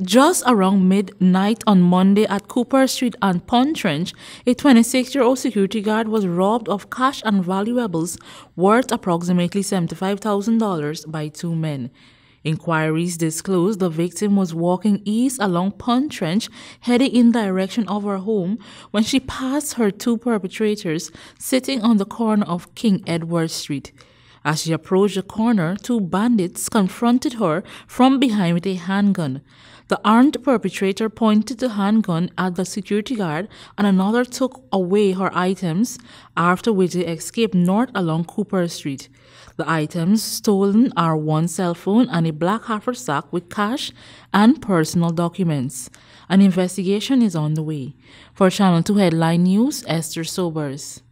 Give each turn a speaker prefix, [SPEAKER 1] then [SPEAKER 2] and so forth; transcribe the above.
[SPEAKER 1] Just around midnight on Monday at Cooper Street and Pond Trench, a 26 year old security guard was robbed of cash and valuables worth approximately $75,000 by two men. Inquiries disclosed the victim was walking east along Pond Trench, heading in direction of her home, when she passed her two perpetrators sitting on the corner of King Edward Street. As she approached a corner, two bandits confronted her from behind with a handgun. The armed perpetrator pointed the handgun at the security guard and another took away her items, after which they escaped north along Cooper Street. The items stolen are one cell phone and a black haversack with cash and personal documents. An investigation is on the way. For Channel 2 Headline News, Esther Sobers.